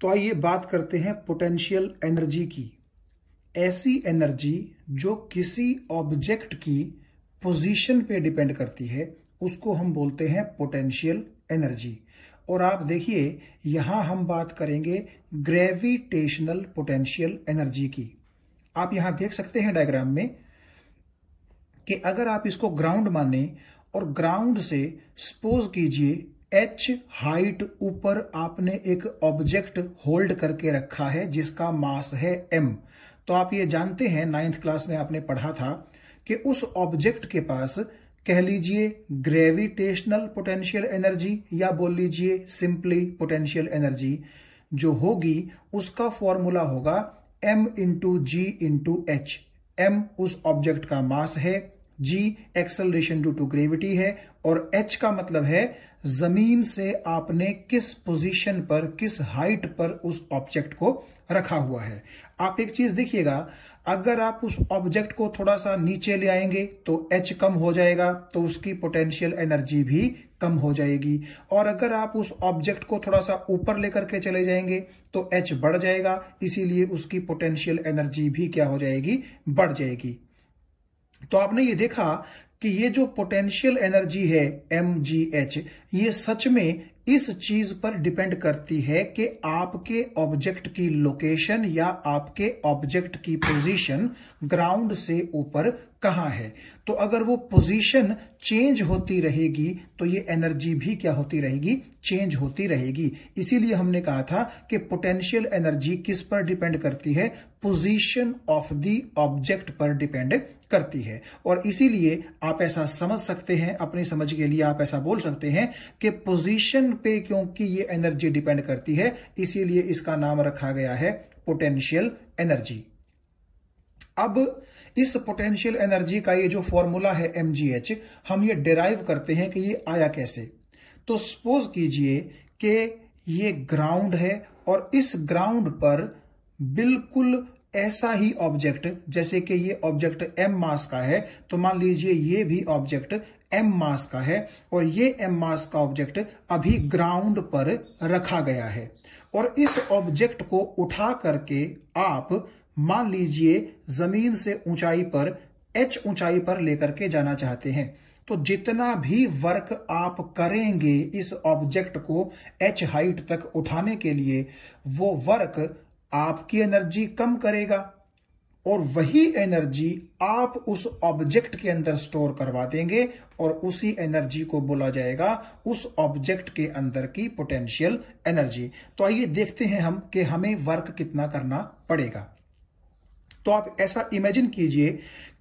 तो आइए बात करते हैं पोटेंशियल एनर्जी की ऐसी एनर्जी जो किसी ऑब्जेक्ट की पोजीशन पे डिपेंड करती है उसको हम बोलते हैं पोटेंशियल एनर्जी और आप देखिए यहां हम बात करेंगे ग्रेविटेशनल पोटेंशियल एनर्जी की आप यहां देख सकते हैं डायग्राम में कि अगर आप इसको ग्राउंड माने और ग्राउंड से सपोज कीजिए एच हाइट ऊपर आपने एक ऑब्जेक्ट होल्ड करके रखा है जिसका मास है एम तो आप ये जानते हैं नाइन्थ क्लास में आपने पढ़ा था कि उस ऑब्जेक्ट के पास कह लीजिए ग्रेविटेशनल पोटेंशियल एनर्जी या बोल लीजिए सिंपली पोटेंशियल एनर्जी जो होगी उसका फॉर्मूला होगा एम इंटू जी इंटू एच एम उस ऑब्जेक्ट का मास है G acceleration due to gravity है और एच का मतलब है जमीन से आपने किस पोजीशन पर किस हाइट पर उस ऑब्जेक्ट को रखा हुआ है आप एक चीज देखिएगा अगर आप उस ऑब्जेक्ट को थोड़ा सा नीचे ले आएंगे तो एच कम हो जाएगा तो उसकी पोटेंशियल एनर्जी भी कम हो जाएगी और अगर आप उस ऑब्जेक्ट को थोड़ा सा ऊपर लेकर के चले जाएंगे तो एच बढ़ जाएगा इसीलिए उसकी पोटेंशियल एनर्जी भी क्या हो जाएगी बढ़ जाएगी तो आपने ये देखा कि ये जो पोटेंशियल एनर्जी है एम जी एच ये सच में इस चीज पर डिपेंड करती है कि आपके ऑब्जेक्ट की लोकेशन या आपके ऑब्जेक्ट की पोजीशन ग्राउंड से ऊपर कहाँ है तो अगर वो पोजीशन चेंज होती रहेगी तो ये एनर्जी भी क्या होती रहेगी चेंज होती रहेगी इसीलिए हमने कहा था कि पोटेंशियल एनर्जी किस पर डिपेंड करती है पोजीशन ऑफ द ऑब्जेक्ट पर डिपेंड करती है और इसीलिए आप ऐसा समझ सकते हैं अपनी समझ के लिए आप ऐसा बोल सकते हैं कि पोजीशन पे क्योंकि ये एनर्जी डिपेंड करती है इसीलिए इसका नाम रखा गया है पोटेंशियल एनर्जी अब इस पोटेंशियल एनर्जी का ये जो फॉर्मूला है एम हम ये डिराइव करते हैं कि ये आया कैसे तो सपोज कीजिए कि ये ग्राउंड है और इस ग्राउंड पर बिल्कुल ऐसा ही ऑब्जेक्ट जैसे कि ये ऑब्जेक्ट एम मास का है तो मान लीजिए ये भी ऑब्जेक्ट एम मास का है और ये एम मास का ऑब्जेक्ट अभी ग्राउंड पर रखा गया है और इस ऑब्जेक्ट को उठा करके आप मान लीजिए जमीन से ऊंचाई पर एच ऊंचाई पर लेकर के जाना चाहते हैं तो जितना भी वर्क आप करेंगे इस ऑब्जेक्ट को एच हाइट तक उठाने के लिए वो वर्क आपकी एनर्जी कम करेगा और वही एनर्जी आप उस ऑब्जेक्ट के अंदर स्टोर करवा देंगे और उसी एनर्जी को बोला जाएगा उस ऑब्जेक्ट के अंदर की पोटेंशियल एनर्जी तो आइए देखते हैं हम कि हमें वर्क कितना करना पड़ेगा तो आप ऐसा इमेजिन कीजिए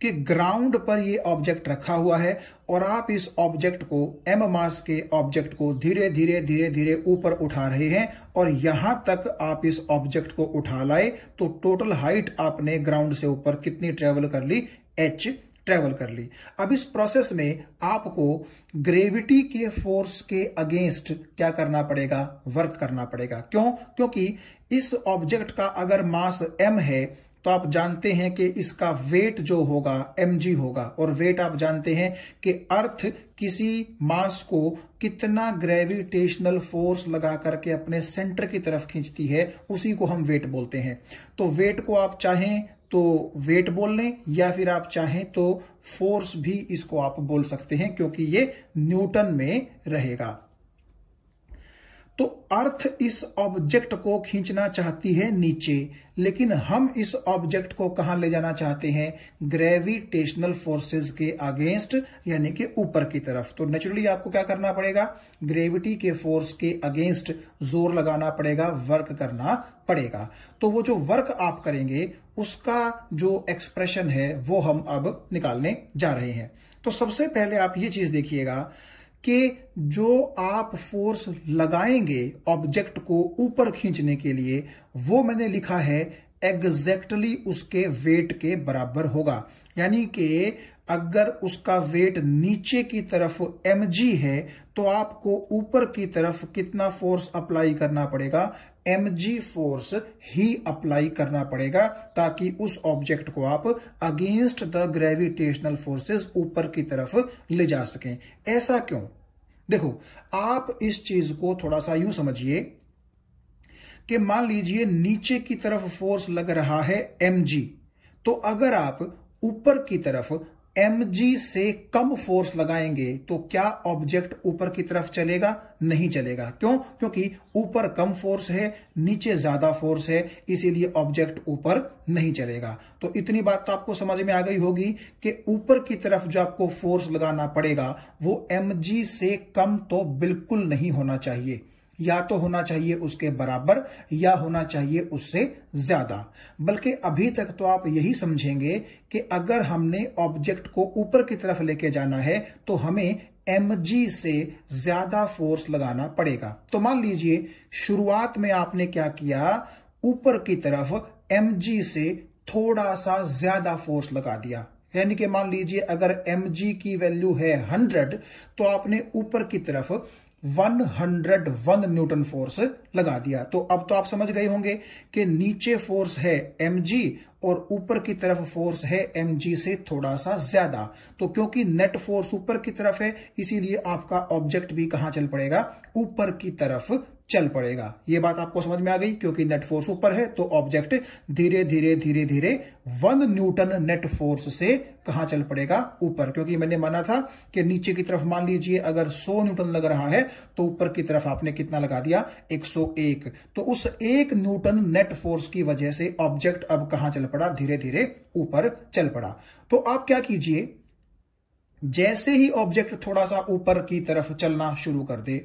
कि ग्राउंड पर ये ऑब्जेक्ट रखा हुआ है और आप इस ऑब्जेक्ट को एम मास के ऑब्जेक्ट को धीरे धीरे धीरे धीरे ऊपर उठा रहे हैं और यहां तक आप इस ऑब्जेक्ट को उठा लाए तो टोटल हाइट आपने ग्राउंड से ऊपर कितनी ट्रेवल कर ली एच ट्रेवल कर ली अब इस प्रोसेस में आपको ग्रेविटी के फोर्स के अगेंस्ट क्या करना पड़ेगा वर्क करना पड़ेगा क्यों क्योंकि इस ऑब्जेक्ट का अगर मास एम है तो आप जानते हैं कि इसका वेट जो होगा एम होगा और वेट आप जानते हैं कि अर्थ किसी मास को कितना ग्रेविटेशनल फोर्स लगा करके अपने सेंटर की तरफ खींचती है उसी को हम वेट बोलते हैं तो वेट को आप चाहें तो वेट बोल लें या फिर आप चाहें तो फोर्स भी इसको आप बोल सकते हैं क्योंकि ये न्यूटन में रहेगा तो अर्थ इस ऑब्जेक्ट को खींचना चाहती है नीचे लेकिन हम इस ऑब्जेक्ट को कहा ले जाना चाहते हैं ग्रेविटेशनल फोर्सेस के अगेंस्ट यानी कि ऊपर की तरफ तो नेचुरली आपको क्या करना पड़ेगा ग्रेविटी के फोर्स के अगेंस्ट जोर लगाना पड़ेगा वर्क करना पड़ेगा तो वो जो वर्क आप करेंगे उसका जो एक्सप्रेशन है वो हम अब निकालने जा रहे हैं तो सबसे पहले आप ये चीज देखिएगा कि जो आप फोर्स लगाएंगे ऑब्जेक्ट को ऊपर खींचने के लिए वो मैंने लिखा है एग्जैक्टली exactly उसके वेट के बराबर होगा यानी कि अगर उसका वेट नीचे की तरफ एम है तो आपको ऊपर की तरफ कितना फोर्स अप्लाई करना पड़ेगा एम जी फोर्स ही अप्लाई करना पड़ेगा ताकि उस ऑब्जेक्ट को आप अगेंस्ट द ग्रेविटेशनल फोर्सेस ऊपर की तरफ ले जा सकें ऐसा क्यों देखो आप इस चीज को थोड़ा सा यूं समझिए कि मान लीजिए नीचे की तरफ फोर्स लग रहा है एम जी तो अगर आप ऊपर की तरफ एम से कम फोर्स लगाएंगे तो क्या ऑब्जेक्ट ऊपर की तरफ चलेगा नहीं चलेगा क्यों क्योंकि ऊपर कम फोर्स है नीचे ज्यादा फोर्स है इसीलिए ऑब्जेक्ट ऊपर नहीं चलेगा तो इतनी बात तो आपको समझ में आ गई होगी कि ऊपर की तरफ जो आपको फोर्स लगाना पड़ेगा वो एम से कम तो बिल्कुल नहीं होना चाहिए या तो होना चाहिए उसके बराबर या होना चाहिए उससे ज्यादा बल्कि अभी तक तो आप यही समझेंगे कि अगर हमने ऑब्जेक्ट को ऊपर की तरफ लेके जाना है तो हमें एम जी से ज्यादा फोर्स लगाना पड़ेगा तो मान लीजिए शुरुआत में आपने क्या किया ऊपर की तरफ एम जी से थोड़ा सा ज्यादा फोर्स लगा दिया यानी कि मान लीजिए अगर एम जी की वैल्यू है हंड्रेड तो आपने ऊपर की तरफ 101 न्यूटन फोर्स लगा दिया तो अब तो आप समझ गए होंगे कि नीचे फोर्स है mg और ऊपर की तरफ फोर्स है mg से थोड़ा सा ज्यादा तो क्योंकि नेट फोर्स ऊपर की तरफ है इसीलिए आपका ऑब्जेक्ट भी कहां चल पड़ेगा ऊपर की तरफ चल पड़ेगा ये बात आपको समझ में आ गई क्योंकि नेट फोर्स ऊपर है तो ऑब्जेक्ट धीरे धीरे धीरे धीरे वन न्यूटन नेट फोर्स से कहा चल पड़ेगा ऊपर क्योंकि मैंने माना था कि नीचे की तरफ मान लीजिए अगर 100 न्यूटन लग रहा है तो ऊपर की तरफ आपने कितना लगा दिया 101 तो उस एक न्यूटन नेट फोर्स की वजह से ऑब्जेक्ट अब कहां चल पड़ा धीरे धीरे ऊपर चल पड़ा तो आप क्या कीजिए जैसे ही ऑब्जेक्ट थोड़ा सा ऊपर की तरफ चलना शुरू कर दे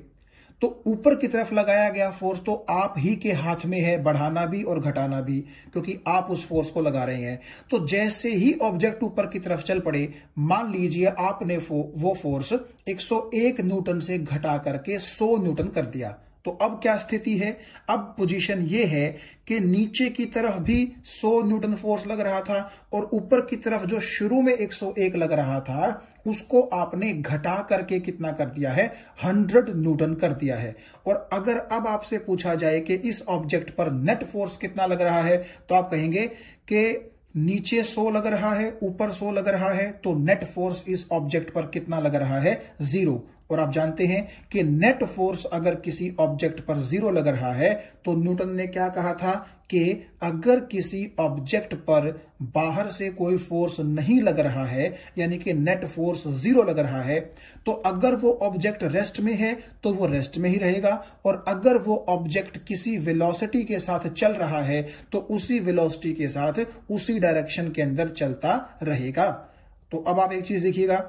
तो ऊपर की तरफ लगाया गया फोर्स तो आप ही के हाथ में है बढ़ाना भी और घटाना भी क्योंकि आप उस फोर्स को लगा रहे हैं तो जैसे ही ऑब्जेक्ट ऊपर की तरफ चल पड़े मान लीजिए आपने फो, वो फोर्स 101 न्यूटन से घटा करके 100 न्यूटन कर दिया तो अब क्या स्थिति है अब पोजीशन ये है कि नीचे की तरफ भी 100 न्यूटन फोर्स लग रहा था और ऊपर की तरफ जो शुरू में 101 लग रहा था उसको आपने घटा करके कितना कर दिया है हंड्रेड न्यूटन कर दिया है और अगर अब आपसे पूछा जाए कि इस ऑब्जेक्ट पर नेट फोर्स कितना लग रहा है तो आप कहेंगे कि नीचे सो लग रहा है ऊपर सो लग रहा है तो नेट फोर्स इस ऑब्जेक्ट पर कितना लग रहा है जीरो और आप जानते हैं कि नेट फोर्स अगर किसी ऑब्जेक्ट पर जीरो लग रहा है तो न्यूटन ने क्या कहा था कि अगर किसी ऑब्जेक्ट पर बाहर से कोई फोर्स नहीं लग रहा है यानी कि नेट फोर्स जीरो लग रहा है तो अगर वो ऑब्जेक्ट रेस्ट में है तो वो रेस्ट में ही रहेगा और अगर वो ऑब्जेक्ट किसी वेलोसिटी के साथ चल रहा है तो उसी वेलोसिटी के साथ उसी डायरेक्शन के अंदर चलता रहेगा तो अब आप एक चीज देखिएगा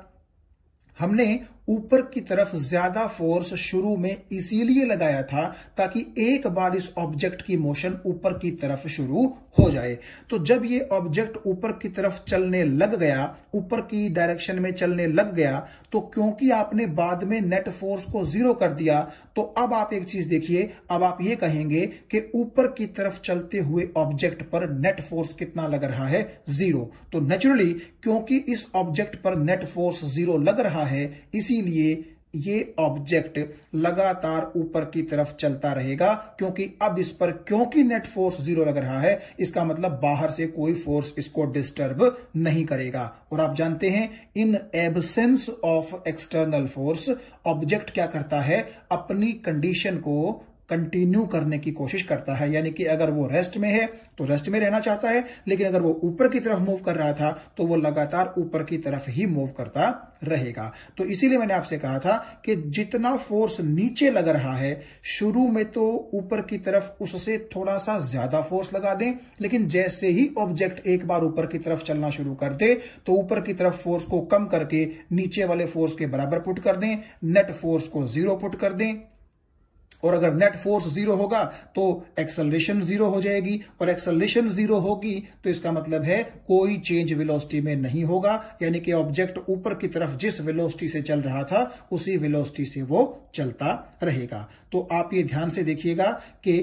हमने ऊपर की तरफ ज्यादा फोर्स शुरू में इसीलिए लगाया था ताकि एक बार इस ऑब्जेक्ट की मोशन ऊपर की तरफ शुरू हो जाए तो जब ये ऑब्जेक्ट ऊपर की तरफ चलने लग गया ऊपर की डायरेक्शन में चलने लग गया तो क्योंकि आपने बाद में नेट फोर्स को जीरो कर दिया तो अब आप एक चीज देखिए अब आप ये कहेंगे कि ऊपर की तरफ चलते हुए ऑब्जेक्ट पर नेट फोर्स कितना लग रहा है जीरो तो नेचुरली क्योंकि इस ऑब्जेक्ट पर नेट फोर्स जीरो लग रहा है इसी इसीलिए ये ऑब्जेक्ट लगातार ऊपर की तरफ चलता रहेगा क्योंकि अब इस पर क्योंकि नेट फोर्स जीरो लग रहा है इसका मतलब बाहर से कोई फोर्स इसको डिस्टर्ब नहीं करेगा और आप जानते हैं in absence of external force object क्या करता है अपनी कंडीशन को कंटिन्यू करने की कोशिश करता है यानी कि अगर वो रेस्ट में है तो रेस्ट में रहना चाहता है लेकिन अगर वो ऊपर की तरफ मूव कर रहा था तो वो लगातार ऊपर की तरफ ही मूव करता रहेगा तो इसीलिए मैंने आपसे कहा था कि जितना फोर्स नीचे लग रहा है शुरू में तो ऊपर की तरफ उससे थोड़ा सा ज्यादा फोर्स लगा दें लेकिन जैसे ही ऑब्जेक्ट एक बार ऊपर की तरफ चलना शुरू कर दे तो ऊपर की तरफ फोर्स को कम करके नीचे वाले फोर्स के बराबर पुट कर दें नेट फोर्स को जीरो पुट कर दें और अगर नेट फोर्स जीरो होगा तो एक्सलेशन जीरो हो जाएगी और एक्सलेशन जीरो होगी तो इसका मतलब है कोई चेंज वेलोसिटी में नहीं होगा यानी कि ऑब्जेक्ट ऊपर की तरफ जिस वेलोसिटी से चल रहा था उसी वेलोसिटी से वो चलता रहेगा तो आप ये ध्यान से देखिएगा कि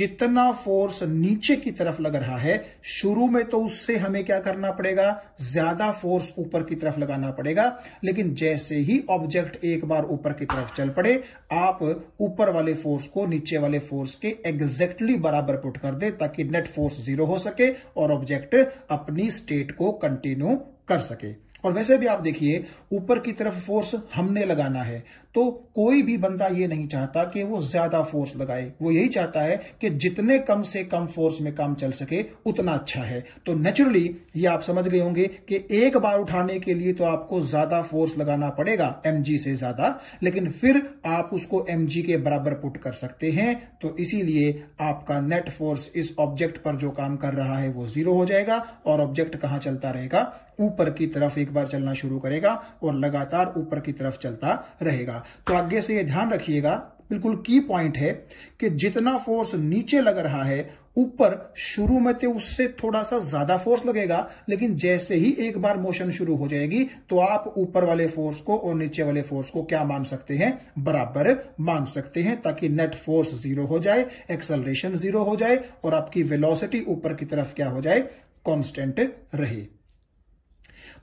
जितना फोर्स नीचे की तरफ लग रहा है शुरू में तो उससे हमें क्या करना पड़ेगा ज्यादा फोर्स ऊपर की तरफ लगाना पड़ेगा लेकिन जैसे ही ऑब्जेक्ट एक बार ऊपर की तरफ चल पड़े आप ऊपर वाले फोर्स को नीचे वाले फोर्स के एग्जैक्टली बराबर पुट कर दे ताकि नेट फोर्स जीरो हो सके और ऑब्जेक्ट अपनी स्टेट को कंटिन्यू कर सके और वैसे भी आप देखिए ऊपर की तरफ फोर्स हमने लगाना है तो कोई भी बंदा ये नहीं चाहता कि वो ज्यादा फोर्स लगाए वो यही चाहता है कि जितने कम से कम फोर्स में काम चल सके उतना अच्छा है तो नेचुरली ये आप समझ गए होंगे कि एक बार उठाने के लिए तो आपको ज्यादा फोर्स लगाना पड़ेगा एम से ज्यादा लेकिन फिर आप उसको एम के बराबर पुट कर सकते हैं तो इसीलिए आपका नेट फोर्स इस ऑब्जेक्ट पर जो काम कर रहा है वो जीरो हो जाएगा और ऑब्जेक्ट कहां चलता रहेगा ऊपर की तरफ एक बार चलना शुरू करेगा और लगातार ऊपर की तरफ चलता रहेगा तो आगे से ये ध्यान रखिएगा बिल्कुल की पॉइंट है कि जितना फोर्स नीचे लग रहा है ऊपर शुरू में तो उससे थोड़ा सा ज्यादा फोर्स लगेगा लेकिन जैसे ही एक बार मोशन शुरू हो जाएगी तो आप ऊपर वाले फोर्स को और नीचे वाले फोर्स को क्या मान सकते हैं बराबर मान सकते हैं ताकि नेट फोर्स जीरो हो जाए एक्सलरेशन जीरो हो जाए और आपकी वेलोसिटी ऊपर की तरफ क्या हो जाए कॉन्स्टेंट रहे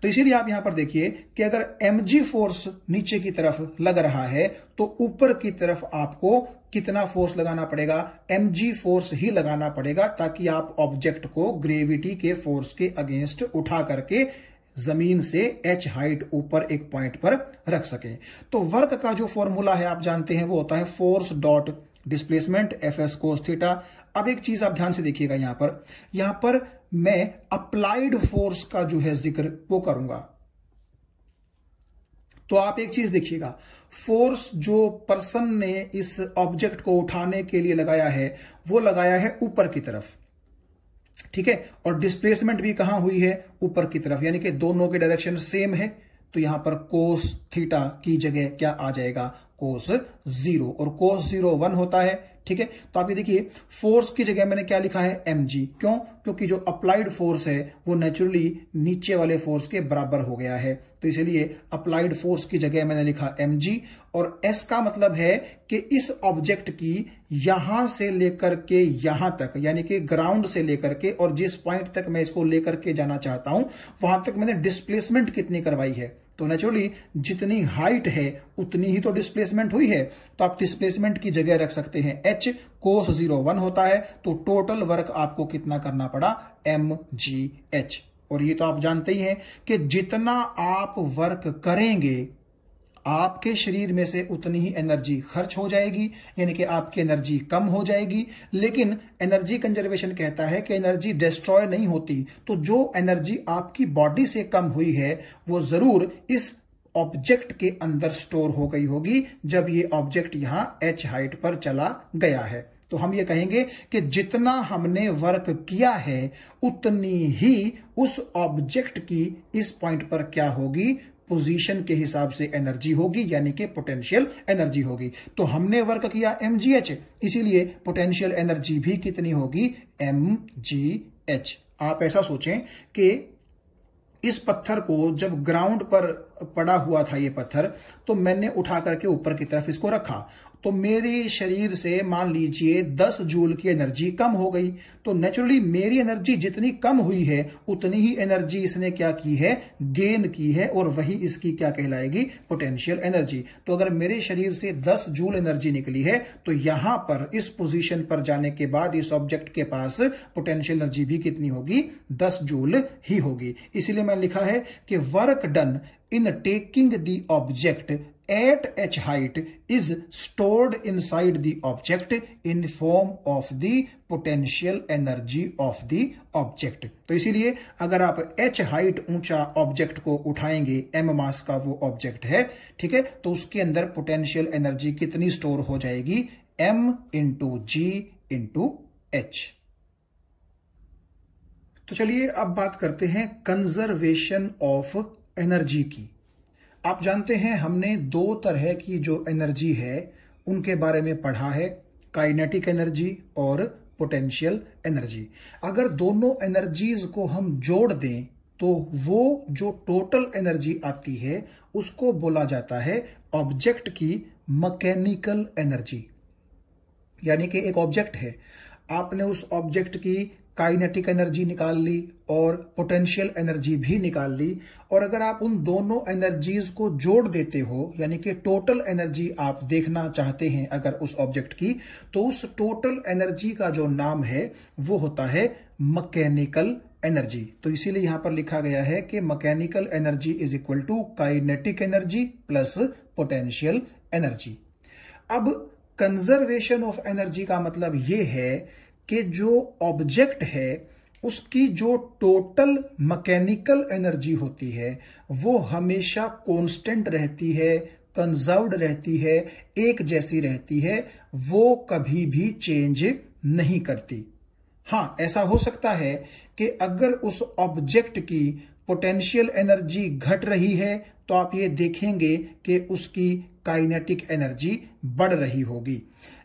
तो इसीलिए आप यहां पर देखिए कि अगर एम फोर्स नीचे की तरफ लग रहा है तो ऊपर की तरफ आपको कितना फोर्स लगाना पड़ेगा एम फोर्स ही लगाना पड़ेगा ताकि आप ऑब्जेक्ट को ग्रेविटी के फोर्स के अगेंस्ट उठा करके जमीन से एच हाइट ऊपर एक पॉइंट पर रख सके तो वर्क का जो फॉर्मूला है आप जानते हैं वो होता है force dot displacement F S cos theta अब एक चीज आप ध्यान से देखिएगा यहां पर यहां पर मैं अप्लाइड फोर्स का जो है जिक्र वो करूंगा तो आप एक चीज देखिएगा फोर्स जो पर्सन ने इस ऑब्जेक्ट को उठाने के लिए लगाया है वो लगाया है ऊपर की तरफ ठीक है और डिस्प्लेसमेंट भी कहां हुई है ऊपर की तरफ यानी कि दोनों के डायरेक्शन सेम है तो यहां पर कोस थीटा की जगह क्या आ जाएगा कोस जीरो और कोस जीरो वन होता है ठीक है तो आप ये देखिए फोर्स की जगह मैंने क्या लिखा है एम क्यों क्योंकि जो अप्लाइड फोर्स है वो नेचुरली नीचे वाले फोर्स के बराबर हो गया है तो इसलिए अप्लाइड फोर्स की जगह मैंने लिखा एम और एस का मतलब है कि इस ऑब्जेक्ट की यहां से लेकर के यहां तक यानी कि ग्राउंड से लेकर के और जिस पॉइंट तक मैं इसको लेकर के जाना चाहता हूं वहां तक मैंने डिस्प्लेसमेंट कितनी करवाई है तो नेचुरली जितनी हाइट है उतनी ही तो डिस्प्लेसमेंट हुई है तो आप डिस्प्लेसमेंट की जगह रख सकते हैं एच कोस जीरो वन होता है तो टोटल वर्क आपको कितना करना पड़ा एम जी एच और ये तो आप जानते ही हैं कि जितना आप वर्क करेंगे आपके शरीर में से उतनी ही एनर्जी खर्च हो जाएगी यानी कि आपकी एनर्जी कम हो जाएगी लेकिन एनर्जी कंजर्वेशन कहता है कि एनर्जी डिस्ट्रॉय नहीं होती तो जो एनर्जी आपकी बॉडी से कम हुई है वो जरूर इस ऑब्जेक्ट के अंदर स्टोर हो गई होगी जब ये ऑब्जेक्ट यहां एच हाइट पर चला गया है तो हम ये कहेंगे कि जितना हमने वर्क किया है उतनी ही उस ऑब्जेक्ट की इस पॉइंट पर क्या होगी पोजीशन के हिसाब से एनर्जी होगी यानी कि पोटेंशियल एनर्जी होगी तो हमने वर्क किया एम इसीलिए पोटेंशियल एनर्जी भी कितनी होगी एम आप ऐसा सोचें कि इस पत्थर को जब ग्राउंड पर पड़ा हुआ था ये पत्थर तो मैंने उठा करके ऊपर की तरफ इसको रखा तो मेरे शरीर से मान लीजिए 10 जूल की एनर्जी कम हो गई तो नेचुरली मेरी एनर्जी जितनी कम हुई है उतनी ही एनर्जी इसने क्या की है गेन की है और वही इसकी क्या कहलाएगी पोटेंशियल एनर्जी तो अगर मेरे शरीर से 10 जूल एनर्जी निकली है तो यहां पर इस पोजीशन पर जाने के बाद इस ऑब्जेक्ट के पास पोटेंशियल एनर्जी भी कितनी होगी दस जूल ही होगी इसीलिए मैंने लिखा है कि work done in taking the object at H height is is inside the object in form of the potential energy of the object तो इसीलिए अगर आप एच हाइट ऊंचा ऑब्जेक्ट को उठाएंगे एम मास का वो ऑब्जेक्ट है ठीक है तो उसके अंदर पोटेंशियल एनर्जी कितनी स्टोर हो जाएगी एम इंटू जी इंटू एच तो चलिए अब बात करते हैं कंजर्वेशन ऑफ एनर्जी की आप जानते हैं हमने दो तरह की जो एनर्जी है उनके बारे में पढ़ा है काइनेटिक एनर्जी और पोटेंशियल एनर्जी अगर दोनों एनर्जीज को हम जोड़ दें तो वो जो टोटल एनर्जी आती है उसको बोला जाता है ऑब्जेक्ट की मैकेनिकल एनर्जी यानी कि एक ऑब्जेक्ट है आपने उस ऑब्जेक्ट की काइनेटिक एनर्जी निकाल ली और पोटेंशियल एनर्जी भी निकाल ली और अगर आप उन दोनों एनर्जीज को जोड़ देते हो यानी कि टोटल एनर्जी आप देखना चाहते हैं अगर उस ऑब्जेक्ट की तो उस टोटल एनर्जी का जो नाम है वो होता है मकैनिकल एनर्जी तो इसीलिए यहां पर लिखा गया है कि mechanical energy is equal to kinetic energy plus potential energy अब कंजर्वेशन ऑफ एनर्जी का मतलब यह है कि जो ऑब्जेक्ट है उसकी जो टोटल मैकेनिकल एनर्जी होती है वो हमेशा कांस्टेंट रहती है कंजर्व्ड रहती है एक जैसी रहती है वो कभी भी चेंज नहीं करती हाँ ऐसा हो सकता है कि अगर उस ऑब्जेक्ट की पोटेंशियल एनर्जी घट रही है तो आप ये देखेंगे कि उसकी काइनेटिक एनर्जी बढ़ रही होगी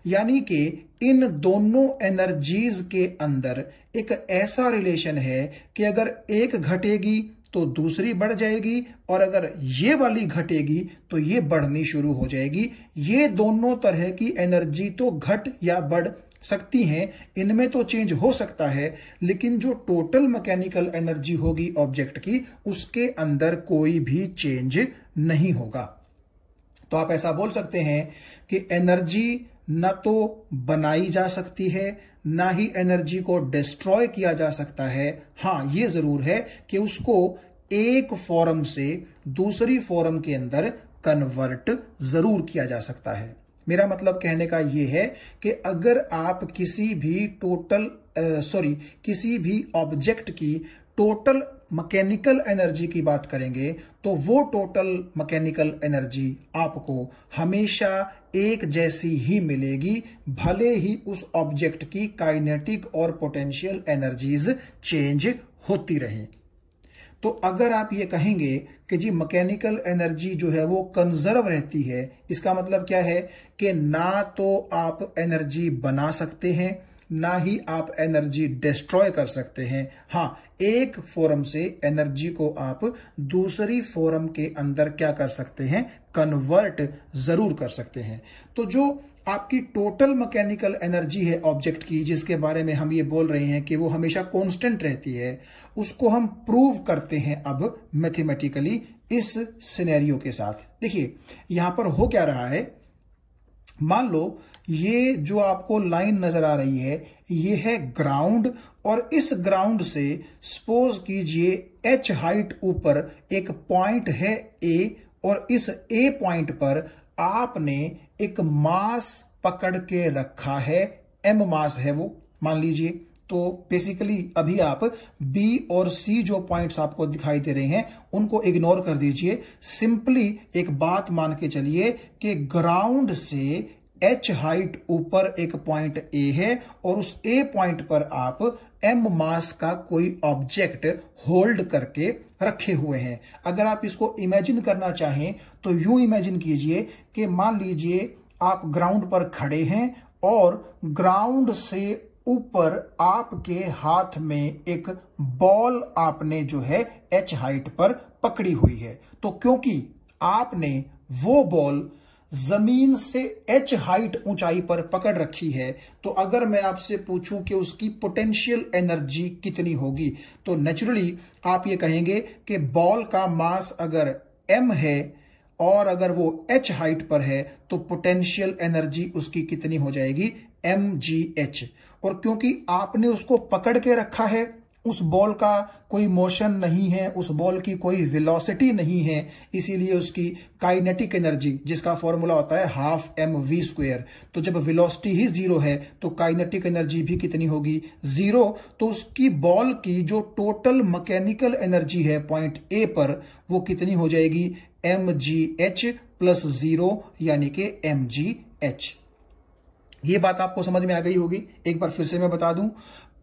यानी कि इन दोनों एनर्जीज के अंदर एक ऐसा रिलेशन है कि अगर एक घटेगी तो दूसरी बढ़ जाएगी और अगर ये वाली घटेगी तो ये बढ़नी शुरू हो जाएगी ये दोनों तरह की एनर्जी तो घट या बढ़ सकती हैं इनमें तो चेंज हो सकता है लेकिन जो टोटल मैकेनिकल एनर्जी होगी ऑब्जेक्ट की उसके अंदर कोई भी चेंज नहीं होगा तो आप ऐसा बोल सकते हैं कि एनर्जी न तो बनाई जा सकती है ना ही एनर्जी को डिस्ट्रॉय किया जा सकता है हाँ यह जरूर है कि उसको एक फॉर्म से दूसरी फॉर्म के अंदर कन्वर्ट जरूर किया जा सकता है मेरा मतलब कहने का यह है कि अगर आप किसी भी टोटल सॉरी किसी भी ऑब्जेक्ट की टोटल मैकेनिकल एनर्जी की बात करेंगे तो वो टोटल मैकेनिकल एनर्जी आपको हमेशा एक जैसी ही मिलेगी भले ही उस ऑब्जेक्ट की काइनेटिक और पोटेंशियल एनर्जीज चेंज होती रहें तो अगर आप ये कहेंगे कि जी मैकेनिकल एनर्जी जो है वो कंजर्व रहती है इसका मतलब क्या है कि ना तो आप एनर्जी बना सकते हैं ना ही आप एनर्जी डिस्ट्रॉय कर सकते हैं हाँ एक फॉरम से एनर्जी को आप दूसरी फॉरम के अंदर क्या कर सकते हैं कन्वर्ट जरूर कर सकते हैं तो जो आपकी टोटल मैकेनिकल एनर्जी है ऑब्जेक्ट की जिसके बारे में हम ये बोल रहे हैं कि वो हमेशा कांस्टेंट रहती है उसको हम प्रूव करते हैं अब मैथमेटिकली इस सिनेरियो के साथ देखिए यहां पर हो क्या रहा है मान लो ये जो आपको लाइन नजर आ रही है ये है ग्राउंड और इस ग्राउंड से सपोज कीजिए एच हाइट ऊपर एक पॉइंट है ए और इस ए पॉइंट पर आपने एक मास पकड़ के रखा है एम मास है वो मान लीजिए तो बेसिकली अभी आप बी और सी जो पॉइंट्स आपको दिखाई दे रहे हैं उनको इग्नोर कर दीजिए सिंपली एक बात मान के चलिए कि ग्राउंड से एच हाइट ऊपर एक पॉइंट ए है और उस ए पॉइंट पर आप एम मास का कोई ऑब्जेक्ट होल्ड करके रखे हुए हैं अगर आप इसको इमेजिन करना चाहें तो यूं इमेजिन कीजिए कि मान लीजिए आप ग्राउंड पर खड़े हैं और ग्राउंड से ऊपर आपके हाथ में एक बॉल आपने जो है एच हाइट पर पकड़ी हुई है तो क्योंकि आपने वो बॉल जमीन से एच हाइट ऊंचाई पर पकड़ रखी है तो अगर मैं आपसे पूछूं कि उसकी पोटेंशियल एनर्जी कितनी होगी तो नेचुरली आप ये कहेंगे कि बॉल का मास अगर एम है और अगर वो एच हाइट पर है तो पोटेंशियल एनर्जी उसकी कितनी हो जाएगी एम जी एच और क्योंकि आपने उसको पकड़ के रखा है उस बॉल का कोई मोशन नहीं है उस बॉल की कोई वेलोसिटी नहीं है इसीलिए उसकी काइनेटिक एनर्जी जिसका फॉर्मूला होता है हाफ एम वी स्क्वेयर तो जब वेलोसिटी ही जीरो है तो काइनेटिक एनर्जी भी कितनी होगी जीरो तो उसकी बॉल की जो टोटल मैकेनिकल एनर्जी है पॉइंट ए पर वो कितनी हो जाएगी एम जी एच प्लस जीरो यानी कि एम जी एच ये बात आपको समझ में आ गई होगी एक बार फिर से मैं बता दूं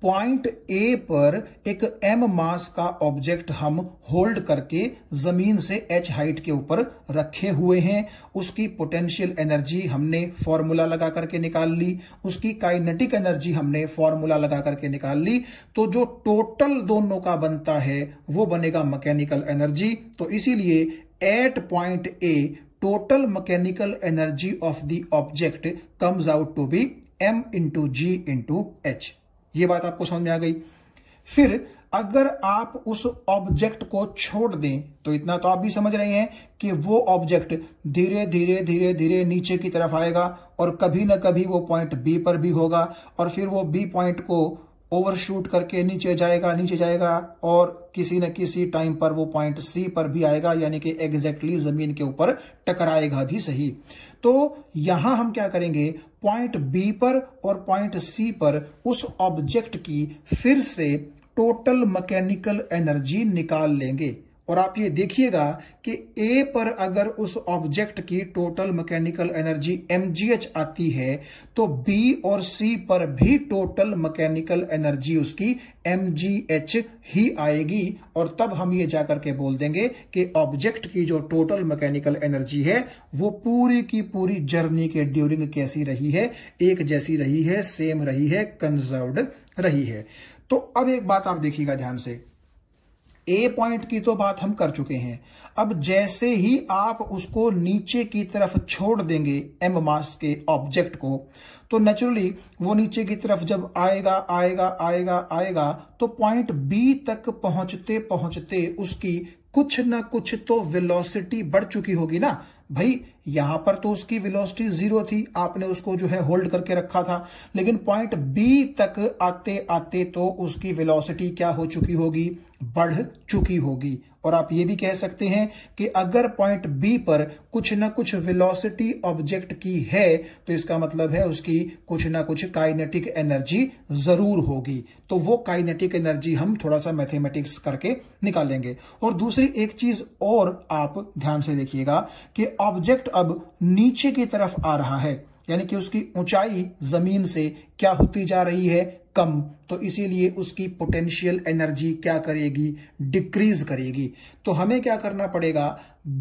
पॉइंट ए पर एक एम मास का ऑब्जेक्ट हम होल्ड करके जमीन से एच हाइट के ऊपर रखे हुए हैं उसकी पोटेंशियल एनर्जी हमने फॉर्मूला लगा करके निकाल ली उसकी काइनेटिक एनर्जी हमने फॉर्मूला लगा करके निकाल ली तो जो टोटल दोनों का बनता है वो बनेगा मैकेनिकल एनर्जी तो इसीलिए at point A total mechanical energy of the object comes out to be M into ji into H ये बात आपको समझ में आ गई फिर अगर आप उस ऑब्जेक्ट को छोड़ दें तो इतना तो आप भी समझ रहे हैं कि वो ऑब्जेक्ट धीरे धीरे धीरे धीरे नीचे की तरफ आएगा और कभी ना कभी वो पॉइंट बी पर भी होगा और फिर वो बी पॉइंट को ओवरशूट करके नीचे जाएगा नीचे जाएगा और किसी न किसी टाइम पर वो पॉइंट सी पर भी आएगा यानी कि एग्जैक्टली जमीन के ऊपर टकराएगा भी सही तो यहां हम क्या करेंगे पॉइंट बी पर और पॉइंट सी पर उस ऑब्जेक्ट की फिर से टोटल मैकेनिकल एनर्जी निकाल लेंगे और आप ये देखिएगा कि ए पर अगर उस ऑब्जेक्ट की टोटल मैकेनिकल एनर्जी एम आती है तो बी और सी पर भी टोटल मैकेनिकल एनर्जी उसकी एम ही आएगी और तब हम ये जाकर के बोल देंगे कि ऑब्जेक्ट की जो टोटल मैकेनिकल एनर्जी है वो पूरी की पूरी जर्नी के ड्यूरिंग कैसी रही है एक जैसी रही है सेम रही है कंजर्व रही है तो अब एक बात आप देखिएगा ध्यान से ए पॉइंट की तो बात हम कर चुके हैं अब जैसे ही आप उसको नीचे की तरफ छोड़ देंगे एम मास के ऑब्जेक्ट को तो नेचुरली वो नीचे की तरफ जब आएगा आएगा आएगा आएगा तो पॉइंट बी तक पहुंचते पहुंचते उसकी कुछ ना कुछ तो वेलोसिटी बढ़ चुकी होगी ना भाई यहां पर तो उसकी वेलोसिटी जीरो थी आपने उसको जो है होल्ड करके रखा था लेकिन पॉइंट बी तक आते आते तो उसकी वेलोसिटी क्या हो चुकी होगी बढ़ चुकी होगी और आप ये भी कह सकते हैं कि अगर पॉइंट बी पर कुछ ना कुछ वेलोसिटी ऑब्जेक्ट की है तो इसका मतलब है उसकी कुछ ना कुछ काइनेटिक एनर्जी जरूर होगी तो वो काइनेटिक एनर्जी हम थोड़ा सा मैथमेटिक्स करके निकालेंगे और दूसरी एक चीज और आप ध्यान से देखिएगा कि ऑब्जेक्ट अब नीचे की तरफ आ रहा है यानी कि उसकी ऊंचाई जमीन से क्या होती जा रही है कम तो इसीलिए उसकी पोटेंशियल एनर्जी क्या करेगी डिक्रीज करेगी तो हमें क्या करना पड़ेगा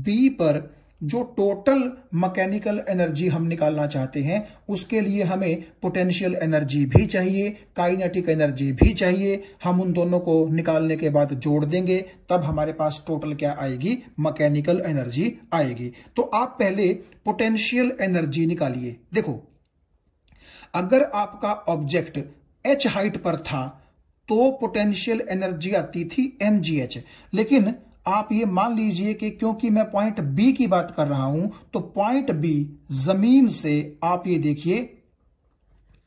बी पर जो टोटल मैकेनिकल एनर्जी हम निकालना चाहते हैं उसके लिए हमें पोटेंशियल एनर्जी भी चाहिए काइनेटिक एनर्जी भी चाहिए हम उन दोनों को निकालने के बाद जोड़ देंगे तब हमारे पास टोटल क्या आएगी मैकेनिकल एनर्जी आएगी तो आप पहले पोटेंशियल एनर्जी निकालिए देखो अगर आपका ऑब्जेक्ट एच हाइट पर था तो पोटेंशियल एनर्जी आती थी एम लेकिन आप ये मान लीजिए कि क्योंकि मैं पॉइंट बी की बात कर रहा हूं तो पॉइंट बी जमीन से आप ये देखिए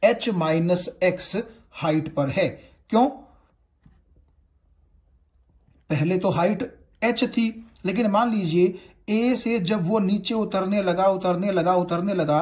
एच माइनस एक्स हाइट पर है क्यों पहले तो हाइट एच थी लेकिन मान लीजिए ए से जब वो नीचे उतरने लगा उतरने लगा उतरने लगा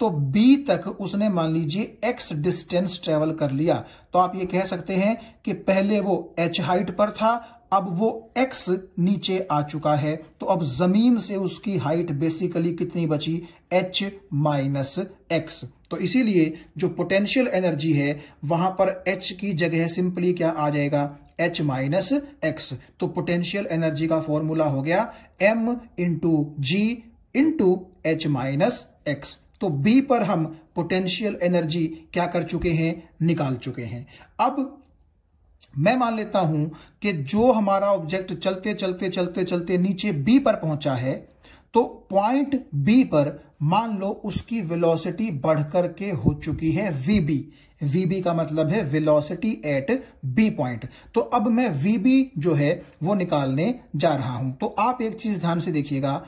तो b तक उसने मान लीजिए x डिस्टेंस ट्रेवल कर लिया तो आप ये कह सकते हैं कि पहले वो h हाइट पर था अब वो x नीचे आ चुका है तो अब जमीन से उसकी हाइट बेसिकली कितनी बची h माइनस एक्स तो इसीलिए जो पोटेंशियल एनर्जी है वहां पर h की जगह सिंपली क्या आ जाएगा h माइनस एक्स तो पोटेंशियल एनर्जी का फॉर्मूला हो गया m इंटू जी इंटू एच माइनस एक्स तो बी पर हम पोटेंशियल एनर्जी क्या कर चुके हैं निकाल चुके हैं अब मैं मान लेता हूं कि जो हमारा ऑब्जेक्ट चलते चलते चलते चलते नीचे बी पर पहुंचा है तो पॉइंट बी पर मान लो उसकी वेलोसिटी बढ़कर के हो चुकी है वीबी वीबी का मतलब है वेलोसिटी एट बी पॉइंट तो अब मैं वीबी जो है वो निकालने जा रहा हूं तो आप एक चीज ध्यान से देखिएगा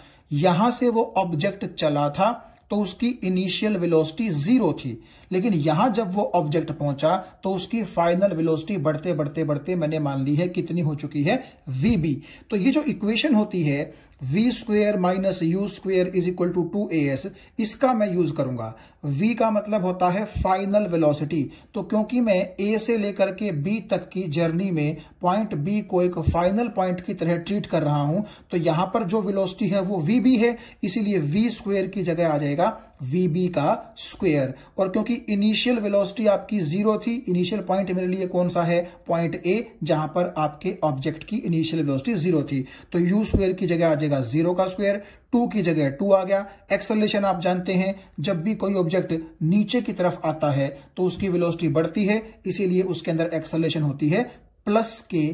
यहां से वो ऑब्जेक्ट चला था तो उसकी इनिशियल वेलोसिटी जीरो थी लेकिन यहां जब वो ऑब्जेक्ट पहुंचा तो उसकी फाइनल वेलोसिटी बढ़ते बढ़ते बढ़ते मैंने मान ली है कितनी हो चुकी है वी बी तो ये जो इक्वेशन होती है V square minus you square is equal to two A S इसका मैं यूज करूंगा v का मतलब होता है फाइनल वेलोसिटी तो क्योंकि मैं a से लेकर के b तक की जर्नी में पॉइंट b को एक फाइनल पॉइंट की तरह ट्रीट कर रहा हूं तो यहां पर जो वेलोसिटी है वो बी है इसीलिए v स्क्वेयर की जगह आ जाएगा बी का स्क्वेयर और क्योंकि इनिशियल वेलोसिटी आपकी जीरो थी इनिशियल पॉइंट मेरे लिए कौन सा है पॉइंट ए जहां पर आपके ऑब्जेक्ट की इनिशियल वेलोसिटी जीरो थी तो यू स्क्वेयर की जगह आ जाएगा जीरो का स्क्वेयर टू की जगह टू आ गया एक्सलेशन आप जानते हैं जब भी कोई ऑब्जेक्ट नीचे की तरफ आता है तो उसकी वेलोसिटी बढ़ती है इसीलिए उसके अंदर एक्सलेशन होती है प्लस के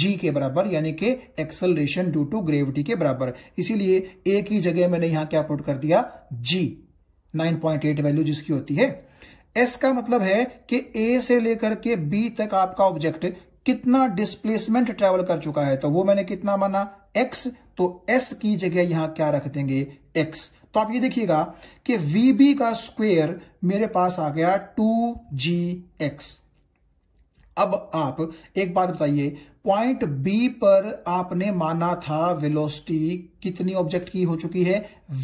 जी के बराबर यानी के एक्सलेशन ड्यू टू ग्रेविटी के बराबर इसीलिए ए की जगह मैंने यहां क्या पुट कर दिया जी 9.8 वैल्यू जिसकी होती है एस का मतलब है कि ए से लेकर के बी तक आपका ऑब्जेक्ट कितना डिस्प्लेसमेंट ट्रेवल कर चुका है तो वो मैंने कितना माना एक्स तो एस की जगह यहां क्या रख देंगे एक्स तो आप ये देखिएगा कि वी बी का स्क्वेयर मेरे पास आ गया टू जी एक्स अब आप एक बात बताइए पॉइंट बी पर आपने माना था वेलोसिटी कितनी ऑब्जेक्ट की हो चुकी है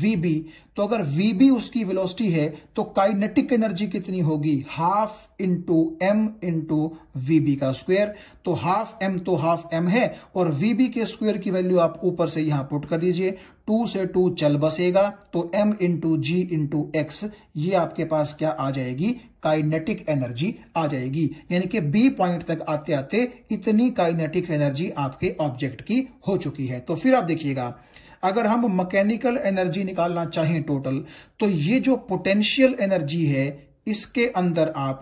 vb तो अगर vb उसकी वेलोसिटी है तो काइनेटिक एनर्जी कितनी होगी half into M into VB का स्क्वायर तो हाफ एम तो हाफ एम है और वीबी के स्क्वायर की वैल्यू आप ऊपर से यहां पुट कर दीजिए टू से टू चल बसेगा तो एम इंटू जी इंटू एक्स ये आपके पास क्या आ जाएगी काइनेटिक एनर्जी आ जाएगी यानी कि बी पॉइंट तक आते आते इतनी काइनेटिक एनर्जी आपके ऑब्जेक्ट की हो चुकी है तो फिर आप देखिएगा अगर हम मैकेनिकल एनर्जी निकालना चाहें टोटल तो ये जो पोटेंशियल एनर्जी है इसके अंदर आप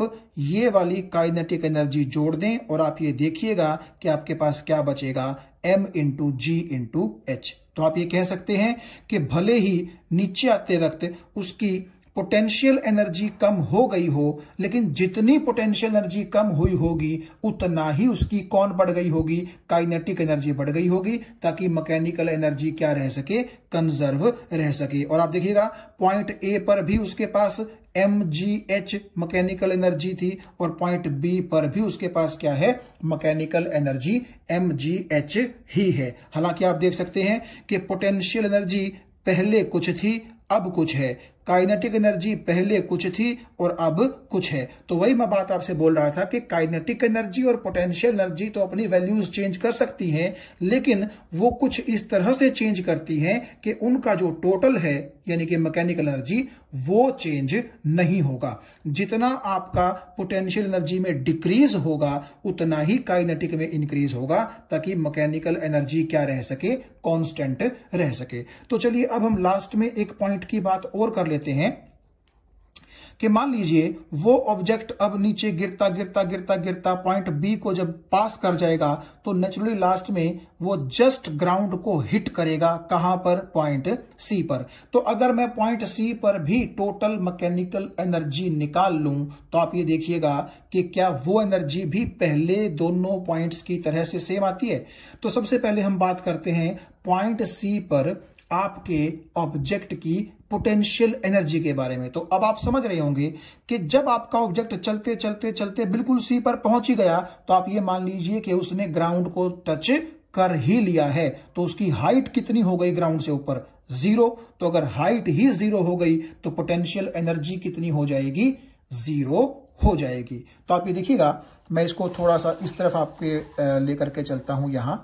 ये वाली काइनेटिक एनर्जी जोड़ दें और आप ये देखिएगा कि आपके पास क्या बचेगा m इंटू जी इंटू एच तो आप ये कह सकते हैं कि भले ही नीचे आते वक्त उसकी पोटेंशियल एनर्जी कम हो गई हो लेकिन जितनी पोटेंशियल एनर्जी कम हुई होगी उतना ही उसकी कौन बढ़ गई होगी काइनेटिक एनर्जी बढ़ गई होगी ताकि मैकेनिकल एनर्जी क्या रह सके कंजर्व रह सके और आप देखिएगा पॉइंट ए पर भी उसके पास एम जी एच मकैनिकल एनर्जी थी और पॉइंट बी पर भी उसके पास क्या है mechanical energy M G H ही है हालांकि आप देख सकते हैं कि पोटेंशियल एनर्जी पहले कुछ थी अब कुछ है काइनेटिक एनर्जी पहले कुछ थी और अब कुछ है तो वही मैं बात आपसे बोल रहा था कि काइनेटिक एनर्जी और पोटेंशियल एनर्जी तो अपनी वैल्यूज चेंज कर सकती हैं लेकिन वो कुछ इस तरह से चेंज करती हैं कि उनका जो टोटल है यानी कि मैकेनिकल एनर्जी वो चेंज नहीं होगा जितना आपका पोटेंशियल एनर्जी में डिक्रीज होगा उतना ही काइनेटिक में इंक्रीज होगा ताकि मैकेनिकल एनर्जी क्या रह सके कॉन्स्टेंट रह सके तो चलिए अब हम लास्ट में एक पॉइंट की बात और कर लेते लेते हैं कि मान लीजिए वो ऑब्जेक्ट अब नीचे गिरता गिरता गिरता गिरता पॉइंट बी को जब पास कर जाएगा तो नेचुरली लास्ट में वो जस्ट ग्राउंड को हिट करेगा कहां पर पॉइंट सी पर तो अगर मैं पॉइंट सी पर भी टोटल मैकेनिकल एनर्जी निकाल लूं तो आप ये देखिएगा कि क्या वो एनर्जी भी पहले दोनों पॉइंट्स की तरह से सेम आती है तो सबसे पहले हम बात करते हैं पॉइंट सी पर आपके ऑब्जेक्ट की पोटेंशियल एनर्जी के बारे में तो अब आप समझ रहे होंगे कि जब आपका ऑब्जेक्ट चलते चलते चलते बिल्कुल सी पर पहुंच ही गया तो आप ये मान लीजिए कि उसने ग्राउंड को टच कर ही लिया है तो उसकी हाइट कितनी हो गई ग्राउंड से ऊपर जीरो तो अगर हाइट ही जीरो हो गई तो पोटेंशियल एनर्जी कितनी हो जाएगी जीरो हो जाएगी तो आप ये देखिएगा मैं इसको थोड़ा सा इस तरफ आपके लेकर के चलता हूं यहां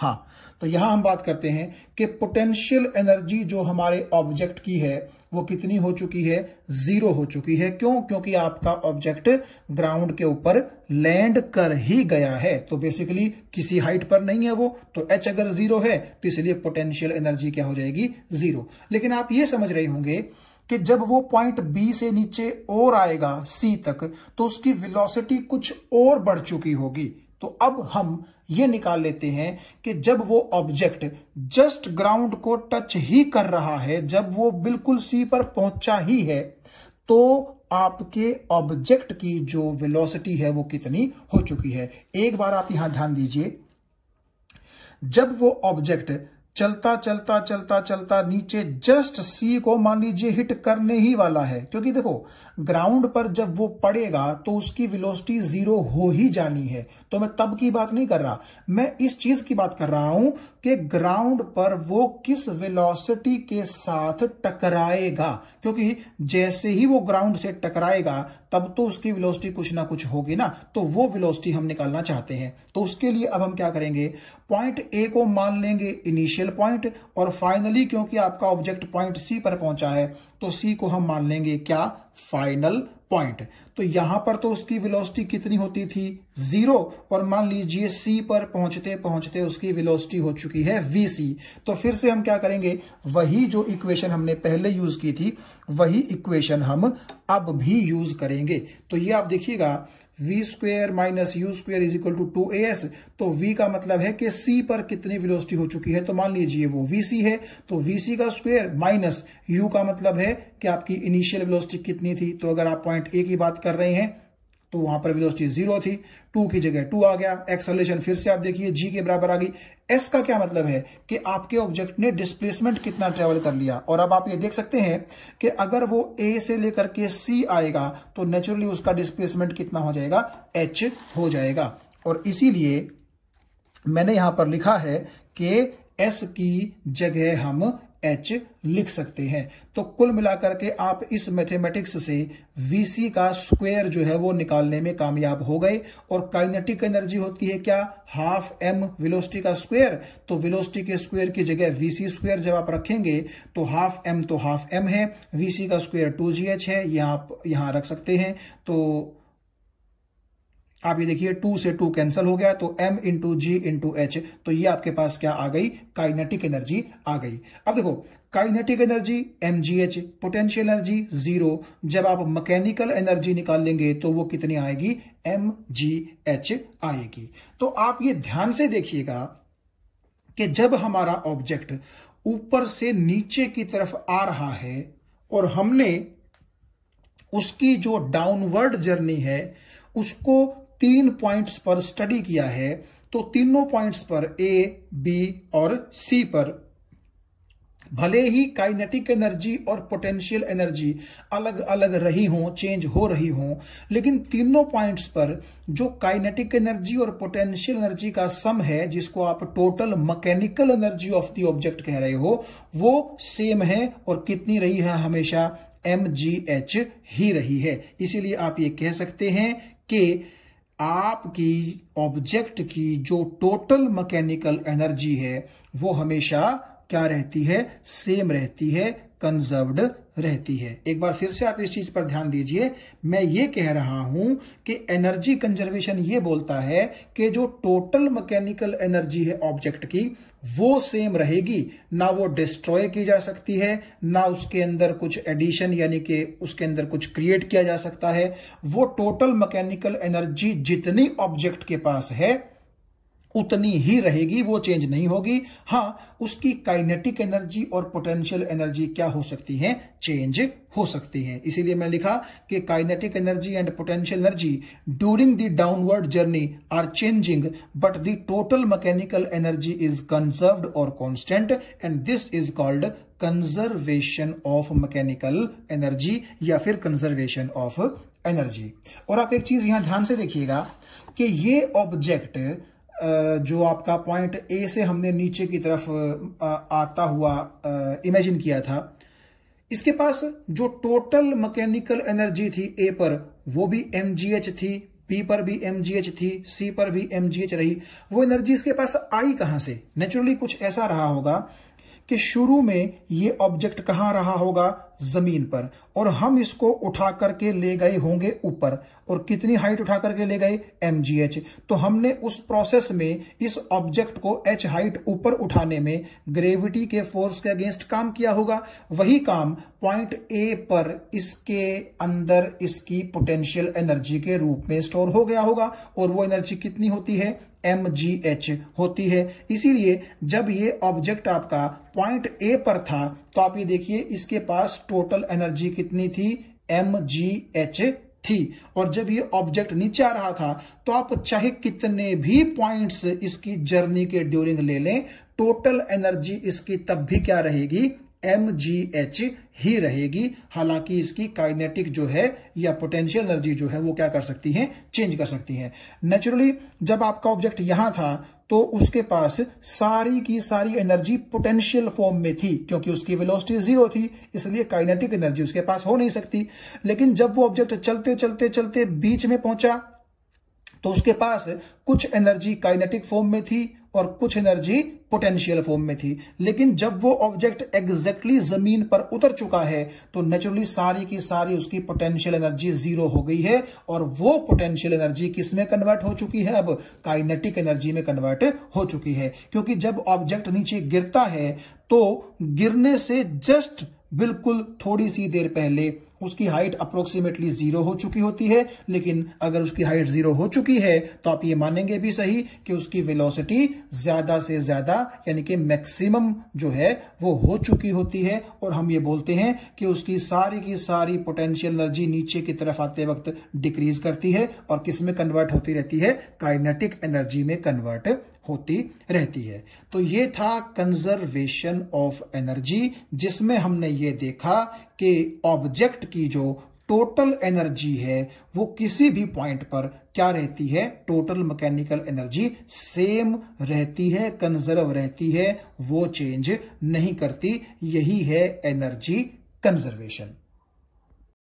हाँ तो यहां हम बात करते हैं कि पोटेंशियल एनर्जी जो हमारे ऑब्जेक्ट की है वो कितनी हो चुकी है जीरो हो चुकी है क्यों क्योंकि आपका ऑब्जेक्ट ग्राउंड के ऊपर लैंड कर ही गया है तो बेसिकली किसी हाइट पर नहीं है वो तो एच अगर जीरो है तो इसलिए पोटेंशियल एनर्जी क्या हो जाएगी जीरो लेकिन आप ये समझ रहे होंगे कि जब वो पॉइंट बी से नीचे और आएगा सी तक तो उसकी विलोसिटी कुछ और बढ़ चुकी होगी तो अब हम ये निकाल लेते हैं कि जब वो ऑब्जेक्ट जस्ट ग्राउंड को टच ही कर रहा है जब वो बिल्कुल सी पर पहुंचा ही है तो आपके ऑब्जेक्ट की जो वेलोसिटी है वो कितनी हो चुकी है एक बार आप यहां ध्यान दीजिए जब वो ऑब्जेक्ट चलता चलता चलता चलता नीचे जस्ट सी को मान लीजिए हिट करने ही वाला है क्योंकि देखो ग्राउंड पर जब वो पड़ेगा तो उसकी वेलोसिटी जीरो हो ही जानी है तो मैं तब की बात नहीं कर रहा मैं इस चीज की बात कर रहा हूं कि ग्राउंड पर वो किस वेलोसिटी के साथ टकराएगा क्योंकि जैसे ही वो ग्राउंड से टकराएगा तब तो उसकी विलोसिटी कुछ ना कुछ होगी ना तो वो विलोसिटी हम निकालना चाहते हैं तो उसके लिए अब हम क्या करेंगे पॉइंट ए को मान लेंगे इनिशियल इनिशियल पॉइंट और फाइनली क्योंकि आपका ऑब्जेक्ट पॉइंट सी पर पहुंचा है तो सी को हम मान लेंगे क्या फाइनल पॉइंट तो यहां पर तो उसकी वेलोसिटी कितनी होती थी जीरो और मान लीजिए सी पर पहुंचते पहुंचते उसकी वेलोसिटी हो चुकी है वी सी तो फिर से हम क्या करेंगे वही जो इक्वेशन हमने पहले यूज की थी वही इक्वेशन हम अब भी यूज करेंगे तो ये आप देखिएगा v square minus you square is equal to two A s तो वी का मतलब है कि सी पर कितनी वेलोसिटी हो चुकी है तो मान लीजिए वो वी है तो वी सी का स्क्वेयर माइनस यू का मतलब है कि आपकी इनिशियल वेलोसिटी कितनी थी तो अगर आप पॉइंट ए की बात कर रहे हैं तो वहां पर वेलोसिटी जीरो थी टू की जगह टू आ गया एक्सलेशन फिर से आप देखिए जी के बराबर आ गई एस का क्या मतलब है कि आपके ऑब्जेक्ट ने डिस्प्लेसमेंट कितना ट्रेवल कर लिया और अब आप ये देख सकते हैं कि अगर वो ए से लेकर के सी आएगा तो नेचुरली उसका डिस्प्लेसमेंट कितना हो जाएगा एच हो जाएगा और इसीलिए मैंने यहां पर लिखा है कि एस की जगह हम एच लिख सकते हैं तो कुल मिलाकर के आप इस मैथमेटिक्स से वीसी का स्क्वायर जो है वो निकालने में कामयाब हो गए और काइनेटिक एनर्जी होती है क्या हाफ एम वेलोसिटी का स्क्वायर तो वेलोसिटी के स्क्वायर की जगह वीसी स्क्वायर जब आप रखेंगे तो हाफ एम तो हाफ एम है वीसी का स्क्वायर टू जी एच है यह आप यहां रख सकते हैं तो आप ये देखिए टू से टू कैंसिल हो गया तो एम इंटू जी इंटू एच तो ये आपके पास क्या आ गई काइनेटिक एनर्जी आ गई अब देखो kinetic energy M G h potential energy zero जब आप मैकेनिकल एनर्जी निकाल लेंगे तो वो कितनी आएगी एम जी एच आएगी तो आप ये ध्यान से देखिएगा कि जब हमारा ऑब्जेक्ट ऊपर से नीचे की तरफ आ रहा है और हमने उसकी जो डाउनवर्ड जर्नी है उसको तीन पॉइंट्स पर स्टडी किया है तो तीनों पॉइंट्स पर ए बी और सी पर भले ही काइनेटिक एनर्जी और पोटेंशियल एनर्जी अलग अलग रही हों चेंज हो रही हों लेकिन तीनों पॉइंट्स पर जो काइनेटिक एनर्जी और पोटेंशियल एनर्जी का सम है जिसको आप total mechanical energy of the object कह रहे हो वो सेम है और कितनी रही है हमेशा एम ही रही है इसीलिए आप ये कह सकते हैं कि आपकी ऑब्जेक्ट की जो टोटल मैकेनिकल एनर्जी है वो हमेशा क्या रहती है सेम रहती है कंजर्वड रहती है एक बार फिर से आप इस चीज पर ध्यान दीजिए मैं ये कह रहा हूं कि एनर्जी कंजर्वेशन ये बोलता है कि जो टोटल मैकेनिकल एनर्जी है ऑब्जेक्ट की वो सेम रहेगी ना वो डिस्ट्रॉय की जा सकती है ना उसके अंदर कुछ एडिशन यानी कि उसके अंदर कुछ क्रिएट किया जा सकता है वो टोटल मैकेनिकल एनर्जी जितनी ऑब्जेक्ट के पास है उतनी ही रहेगी वो चेंज नहीं होगी हाँ उसकी काइनेटिक एनर्जी और पोटेंशियल एनर्जी क्या हो सकती है चेंज हो सकती है इसीलिए मैंने लिखा कि kinetic energy and potential energy during the downward journey are changing but the total mechanical energy is conserved और constant and this is called conservation of mechanical energy या फिर कंजर्वेशन ऑफ एनर्जी और आप एक चीज यहां ध्यान से देखिएगा कि ये ऑब्जेक्ट जो आपका पॉइंट ए से हमने नीचे की तरफ आता हुआ इमेजिन किया था इसके पास जो टोटल मैकेनिकल एनर्जी थी ए पर वो भी एम थी बी पर भी एम थी सी पर भी एम रही वो एनर्जी इसके पास आई कहां से नेचुरली कुछ ऐसा रहा होगा कि शुरू में ये ऑब्जेक्ट कहां रहा होगा जमीन पर और हम इसको उठा करके ले गए होंगे ऊपर और कितनी हाइट उठा करके ले गए एम तो हमने उस प्रोसेस में इस ऑब्जेक्ट को एच हाइट ऊपर उठाने में ग्रेविटी के फोर्स के अगेंस्ट काम किया होगा वही काम पॉइंट ए पर इसके अंदर इसकी पोटेंशियल एनर्जी के रूप में स्टोर हो गया होगा और वो एनर्जी कितनी होती है एम जी एच होती है इसीलिए जब ये ऑब्जेक्ट आपका पॉइंट ए पर था तो आप ये देखिए इसके पास टोटल एनर्जी कितनी थी एम जी एच थी और जब ये ऑब्जेक्ट नीचे आ रहा था तो आप चाहे कितने भी पॉइंट्स इसकी जर्नी के ड्यूरिंग ले लें टोटल एनर्जी इसकी तब भी क्या रहेगी एम जी एच ही रहेगी हालांकि इसकी काइनेटिक जो है या पोटेंशियल एनर्जी जो है वो क्या कर सकती है चेंज कर सकती है नेचुरली जब आपका ऑब्जेक्ट यहां था तो उसके पास सारी की सारी एनर्जी पोटेंशियल फॉर्म में थी क्योंकि उसकी वेलोसिटी जीरो थी इसलिए काइनेटिक एनर्जी उसके पास हो नहीं सकती लेकिन जब वो ऑब्जेक्ट चलते चलते चलते बीच में पहुंचा तो उसके पास कुछ एनर्जी काइनेटिक फॉर्म में थी और कुछ एनर्जी पोटेंशियल फॉर्म में थी लेकिन जब वो ऑब्जेक्ट एग्जैक्टली जमीन पर उतर चुका है तो नेचुरली सारी की सारी उसकी पोटेंशियल एनर्जी जीरो हो गई है और वो पोटेंशियल एनर्जी किस में कन्वर्ट हो चुकी है अब काइनेटिक एनर्जी में कन्वर्ट हो चुकी है क्योंकि जब ऑब्जेक्ट नीचे गिरता है तो गिरने से जस्ट बिल्कुल थोड़ी सी देर पहले उसकी हाइट अप्रोक्सीमेटली जीरो हो चुकी होती है लेकिन अगर उसकी हाइट जीरो हो चुकी है तो आप ये मानेंगे भी सही कि उसकी वेलोसिटी ज्यादा से ज्यादा यानी कि मैक्सिमम जो है वो हो चुकी होती है और हम ये बोलते हैं कि उसकी सारी की सारी पोटेंशियल एनर्जी नीचे की तरफ आते वक्त डिक्रीज करती है और किस में कन्वर्ट होती रहती है काइनेटिक एनर्जी में कन्वर्ट होती रहती है तो ये था कंजर्वेशन ऑफ एनर्जी जिसमें हमने ये देखा कि ऑब्जेक्ट की जो टोटल एनर्जी है वो किसी भी पॉइंट पर क्या रहती है टोटल मैकेनिकल एनर्जी सेम रहती है कंजर्व रहती है वो चेंज नहीं करती यही है एनर्जी कंजर्वेशन